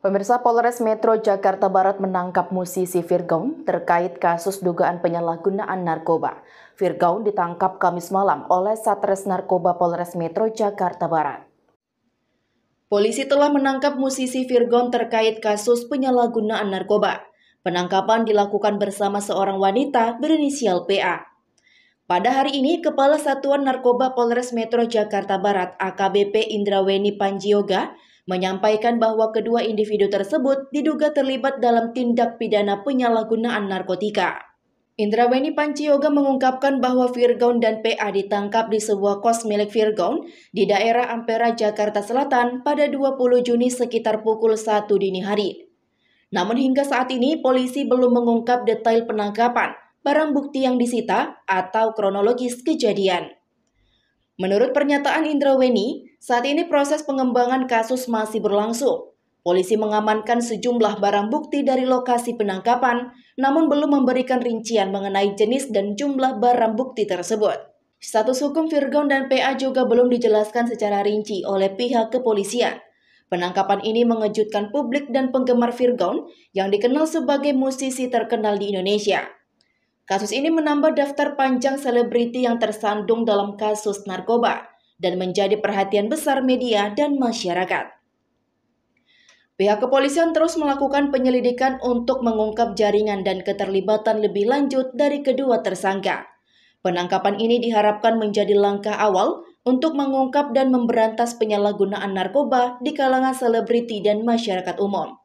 Pemirsa Polres Metro Jakarta Barat menangkap musisi Virgaun terkait kasus dugaan penyalahgunaan narkoba. Virgaun ditangkap Kamis malam oleh Satres Narkoba Polres Metro Jakarta Barat. Polisi telah menangkap musisi Virgon terkait kasus penyalahgunaan narkoba. Penangkapan dilakukan bersama seorang wanita berinisial PA. Pada hari ini, Kepala Satuan Narkoba Polres Metro Jakarta Barat AKBP Indraweni Panjioga menyampaikan bahwa kedua individu tersebut diduga terlibat dalam tindak pidana penyalahgunaan narkotika. Indraweni Pancioga mengungkapkan bahwa Virgon dan PA ditangkap di sebuah kos milik Virgon di daerah Ampera, Jakarta Selatan pada 20 Juni sekitar pukul 1 dini hari. Namun hingga saat ini polisi belum mengungkap detail penangkapan, barang bukti yang disita, atau kronologis kejadian. Menurut pernyataan Indraweni, saat ini proses pengembangan kasus masih berlangsung. Polisi mengamankan sejumlah barang bukti dari lokasi penangkapan, namun belum memberikan rincian mengenai jenis dan jumlah barang bukti tersebut. Status hukum Virgon dan PA juga belum dijelaskan secara rinci oleh pihak kepolisian. Penangkapan ini mengejutkan publik dan penggemar Virgon yang dikenal sebagai musisi terkenal di Indonesia. Kasus ini menambah daftar panjang selebriti yang tersandung dalam kasus narkoba dan menjadi perhatian besar media dan masyarakat. Pihak kepolisian terus melakukan penyelidikan untuk mengungkap jaringan dan keterlibatan lebih lanjut dari kedua tersangka. Penangkapan ini diharapkan menjadi langkah awal untuk mengungkap dan memberantas penyalahgunaan narkoba di kalangan selebriti dan masyarakat umum.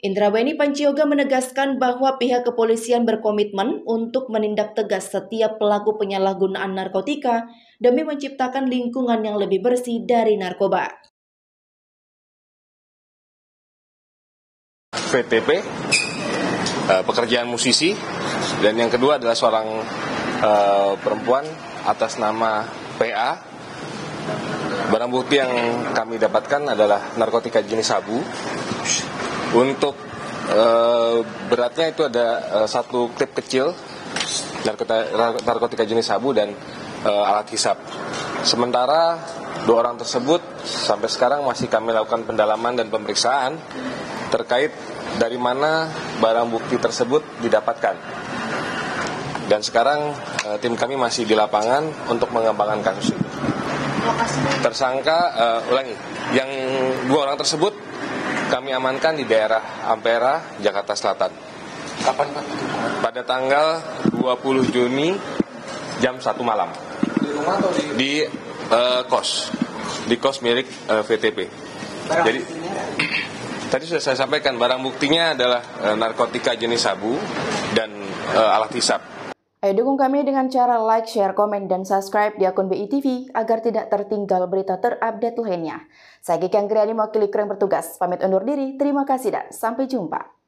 Indraweni Pancioga menegaskan bahwa pihak kepolisian berkomitmen untuk menindak tegas setiap pelaku penyalahgunaan narkotika demi menciptakan lingkungan yang lebih bersih dari narkoba. PTP, eh, pekerjaan musisi, dan yang kedua adalah seorang uh, perempuan atas nama PA. Barang bukti yang kami dapatkan adalah narkotika jenis sabu untuk uh, beratnya itu ada uh, satu klip kecil narkotika, narkotika jenis sabu dan uh, alat hisap. Sementara dua orang tersebut sampai sekarang masih kami lakukan pendalaman dan pemeriksaan terkait dari mana barang bukti tersebut didapatkan. Dan sekarang uh, tim kami masih di lapangan untuk mengembangkan kasus ini. Tersangka uh, ulangi yang dua orang tersebut kami amankan di daerah Ampera, Jakarta Selatan. Kapan Pak? Pada tanggal 20 Juni jam 1 malam. Di rumah atau di? Di uh, kos. Di kos milik uh, eh, VTP. Barang Jadi tadi sudah saya sampaikan barang buktinya adalah uh, narkotika jenis sabu dan uh, alat hisap. Ayo dukung kami dengan cara like, share, komen, dan subscribe di akun BI TV agar tidak tertinggal berita terupdate lainnya. Saya Kiki Kriani, mewakili keren bertugas. Pamit undur diri, terima kasih dan sampai jumpa.